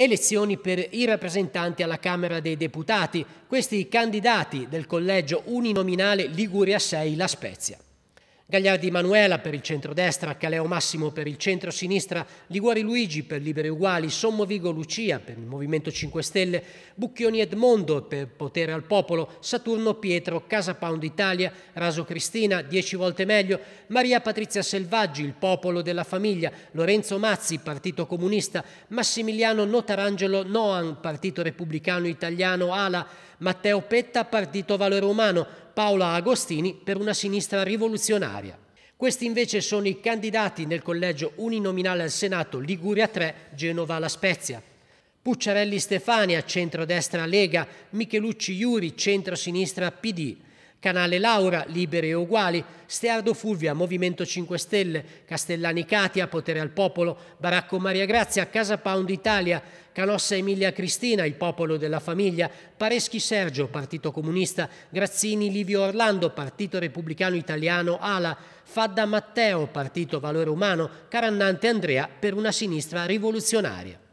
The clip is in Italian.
Elezioni per i rappresentanti alla Camera dei Deputati, questi i candidati del collegio uninominale Liguria 6 La Spezia. Gagliardi Manuela per il centrodestra, Caleo Massimo per il centro-sinistra, Liguori Luigi per Liberi Uguali, Sommo Vigo Lucia per il Movimento 5 Stelle, Bucchioni Edmondo per Potere al Popolo, Saturno Pietro, Casa Pound Italia, Raso Cristina, 10 volte meglio, Maria Patrizia Selvaggi, il Popolo della Famiglia, Lorenzo Mazzi, Partito Comunista, Massimiliano Notarangelo Noan, Partito Repubblicano Italiano, Ala, Matteo Petta, Partito Valore Umano, Paola Agostini per una sinistra rivoluzionaria. Questi invece sono i candidati nel collegio uninominale al Senato Liguria 3, Genova La Spezia. Pucciarelli Stefania, centrodestra Lega, Michelucci Iuri, centrosinistra PD. Canale Laura, Libere e Uguali, Steardo Fulvia, Movimento 5 Stelle, Castellani Catia, Potere al Popolo, Baracco Maria Grazia, Casa Pound Italia, Canossa Emilia Cristina, Il Popolo della Famiglia, Pareschi Sergio, Partito Comunista, Grazzini Livio Orlando, Partito Repubblicano Italiano, Ala, Fadda Matteo, Partito Valore Umano, Carannante Andrea per una sinistra rivoluzionaria.